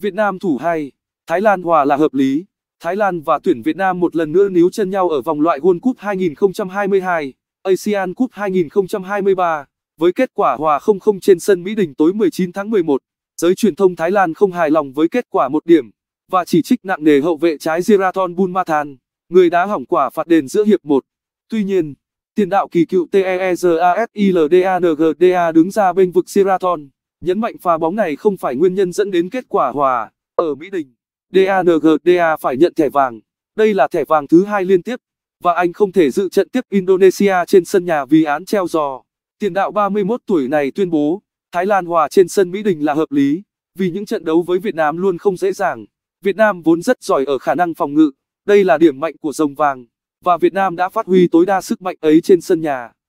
Việt Nam thủ 2, Thái Lan hòa là hợp lý. Thái Lan và tuyển Việt Nam một lần nữa níu chân nhau ở vòng loại World Cup 2022, ASEAN Cup 2023, với kết quả hòa 0-0 trên sân Mỹ Đình tối 19 tháng 11. Giới truyền thông Thái Lan không hài lòng với kết quả một điểm và chỉ trích nặng nề hậu vệ trái Giraton Bunmathan, người đã hỏng quả phạt đền giữa hiệp 1. Tuy nhiên, tiền đạo kỳ cựu TEEZASILDANGDA đứng ra bên vực Giraton. Nhấn mạnh pha bóng này không phải nguyên nhân dẫn đến kết quả hòa. Ở Mỹ Đình, DANGDA phải nhận thẻ vàng. Đây là thẻ vàng thứ hai liên tiếp và anh không thể dự trận tiếp Indonesia trên sân nhà vì án treo giò. Tiền đạo 31 tuổi này tuyên bố, Thái Lan hòa trên sân Mỹ Đình là hợp lý, vì những trận đấu với Việt Nam luôn không dễ dàng. Việt Nam vốn rất giỏi ở khả năng phòng ngự, đây là điểm mạnh của rồng vàng, và Việt Nam đã phát huy tối đa sức mạnh ấy trên sân nhà.